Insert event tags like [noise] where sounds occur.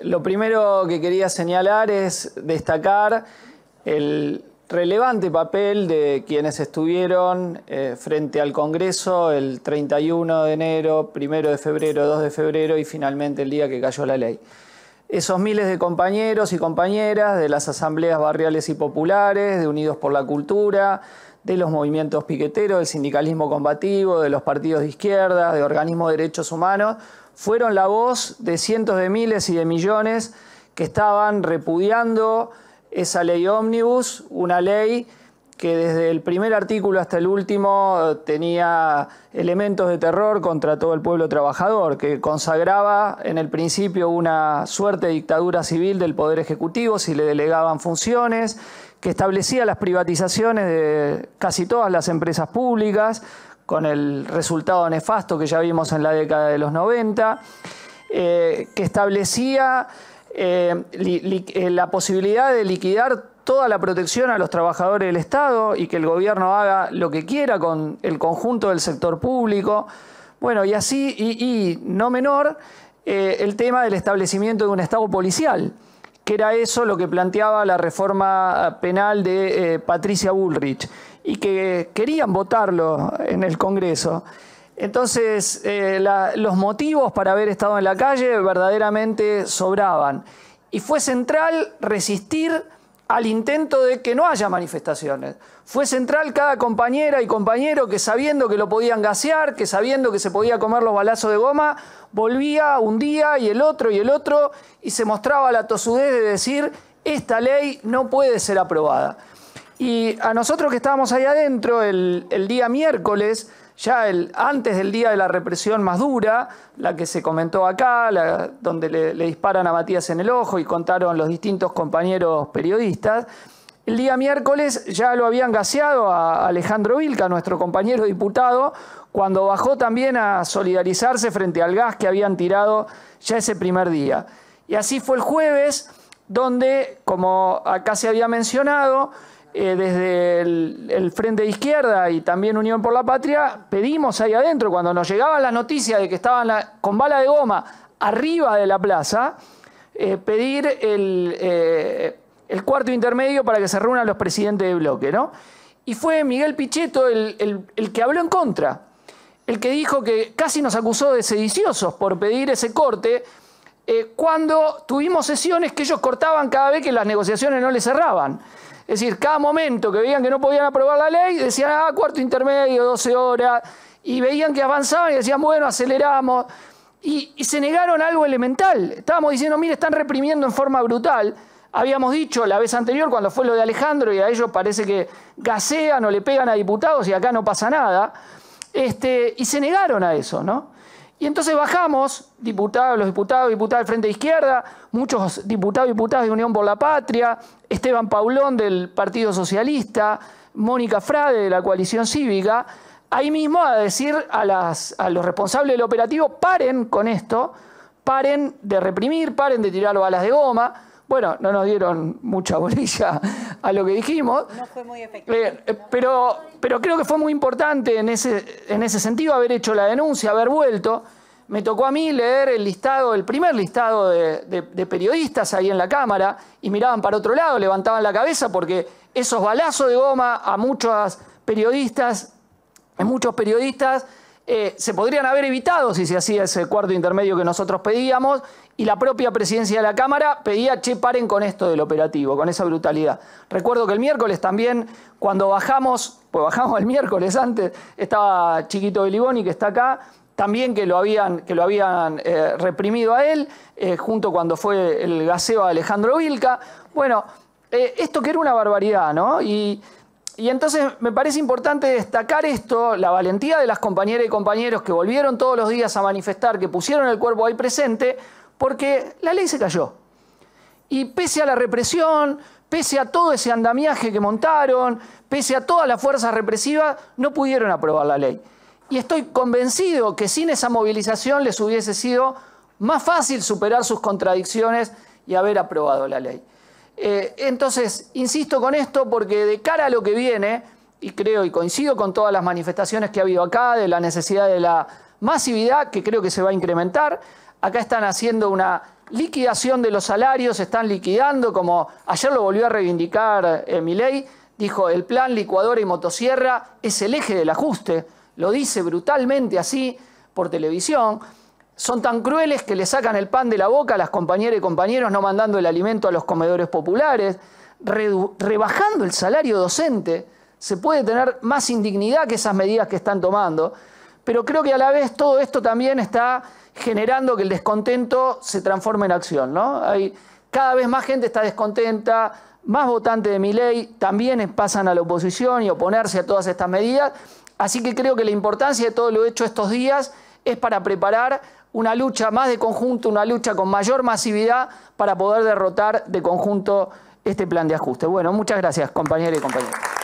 Lo primero que quería señalar es destacar el relevante papel de quienes estuvieron eh, frente al Congreso el 31 de enero, 1 de febrero, 2 de febrero y finalmente el día que cayó la ley. Esos miles de compañeros y compañeras de las asambleas barriales y populares, de Unidos por la Cultura, de los movimientos piqueteros, del sindicalismo combativo, de los partidos de izquierda, de organismos de derechos humanos, fueron la voz de cientos de miles y de millones que estaban repudiando esa ley ómnibus, una ley que desde el primer artículo hasta el último eh, tenía elementos de terror contra todo el pueblo trabajador, que consagraba en el principio una suerte de dictadura civil del Poder Ejecutivo si le delegaban funciones, que establecía las privatizaciones de casi todas las empresas públicas, con el resultado nefasto que ya vimos en la década de los 90, eh, que establecía eh, eh, la posibilidad de liquidar toda la protección a los trabajadores del Estado y que el gobierno haga lo que quiera con el conjunto del sector público. Bueno, y así, y, no menor, el tema del establecimiento de un Estado policial, que era eso lo que planteaba la reforma ah, penal de Patricia Bullrich y que querían votarlo en el Congreso. Entonces, eh, los motivos para haber estado en la calle verdaderamente sobraban. Y fue central resistir al intento de que no haya manifestaciones. Fue central cada compañera y compañero que sabiendo que lo podían gasear, que sabiendo que se podía comer los balazos de goma, volvía un día y el otro y el otro y se mostraba la tosudez de decir, esta ley no puede ser aprobada. Y a nosotros que estábamos ahí adentro el, día miércoles, ya el, antes del día de la represión más dura, la que se comentó acá, donde le, le, disparan a Matías en el ojo y contaron los distintos compañeros periodistas, el día miércoles ya lo habían gaseado a Alejandro Vilca, nuestro compañero diputado, cuando bajó también a solidarizarse frente al gas que habían tirado ya ese primer día. Y así fue el jueves, donde, como acá se había mencionado, eh, desde el, Frente de Izquierda y también Unión por la Patria, pedimos ahí adentro, cuando nos llegaban la noticia de que estaban con bala de goma arriba de la plaza, eh, pedir eh, el, cuarto intermedio para que se reúnan los presidentes de bloque, ¿no? Y fue Miguel Pichetto el que habló en contra, el que dijo que casi nos acusó de sediciosos por pedir ese corte, eh, cuando tuvimos sesiones que ellos cortaban cada vez que las negociaciones no les cerraban. Es decir, cada momento que veían que no podían aprobar la ley, decían, ah, cuarto intermedio, 12 horas, y veían que avanzaban y decían, bueno, aceleramos. Y, se negaron a algo elemental. Estábamos diciendo, mire, están reprimiendo en forma brutal. Habíamos dicho la vez anterior, cuando fue lo de Alejandro, y a ellos parece que gasean o le pegan a diputados y acá no pasa nada. Este, y se negaron a eso, ¿no? Y entonces bajamos, diputados, los diputados, diputados del Frente Izquierda, muchos diputados y diputadas de Unión por la Patria, Esteban Paulón del Partido Socialista, Mónica Frade de la Coalición Cívica, ahí mismo a decir a, a los responsables del operativo, paren con esto, paren de reprimir, paren de tirar balas de goma, bueno, no nos dieron mucha [laughs] bolilla a lo que dijimos. No fue muy efectivo. Eh, eh, pero, creo que fue muy importante en ese, sentido haber hecho la denuncia, haber vuelto. Me tocó a mí leer el listado, el primer listado de, periodistas ahí en la cámara y miraban para otro lado, levantaban la cabeza porque esos balazos de goma a muchos periodistas, a muchos periodistas eh, se podrían haber evitado si se hacía ese cuarto intermedio que nosotros pedíamos y la propia presidencia de la Cámara pedía, che, paren con esto del operativo, con esa brutalidad. Recuerdo que el miércoles también, cuando bajamos, pues bajamos el miércoles antes, estaba Chiquito de que está acá, también que lo habían, que lo habían eh, reprimido a él, eh, junto cuando fue el gaseo a Alejandro Vilca. Bueno, esto que era una barbaridad, ¿no? Y y entonces me parece importante destacar esto, la valentía de las compañeras y compañeros que volvieron todos los días a manifestar, que pusieron el cuerpo ahí presente, porque la ley se cayó. Y pese a la represión, pese a todo ese andamiaje que montaron, pese a toda la fuerza represiva, no pudieron aprobar la ley. Y estoy convencido que sin esa movilización les hubiese sido más fácil superar sus contradicciones y haber aprobado la ley. Eh, entonces, insisto con esto porque de cara a lo que viene, y creo y coincido con todas las manifestaciones que ha habido acá, de la necesidad de la masividad, que creo que se va a incrementar, acá están haciendo una liquidación de los salarios, están liquidando, como ayer lo volvió a reivindicar mi eh, Milei, dijo, el plan licuadora y motosierra es el eje del ajuste, lo dice brutalmente así por televisión. Son tan crueles que le sacan el pan de la boca a las compañeras y compañeros no mandando el alimento a los comedores populares, rebajando el salario docente. Se puede tener más indignidad que esas medidas que están tomando, pero creo que a la vez todo esto también está generando que el descontento se transforme en acción. ¿no? Hay, cada vez más gente está descontenta, más votantes de mi ley también pasan a la oposición y oponerse a todas estas medidas. Así que creo que la importancia de todo lo hecho estos días es para preparar una lucha más de conjunto, una lucha con mayor masividad para poder derrotar de conjunto este plan de ajuste. Bueno, muchas gracias, compañeros y compañeras.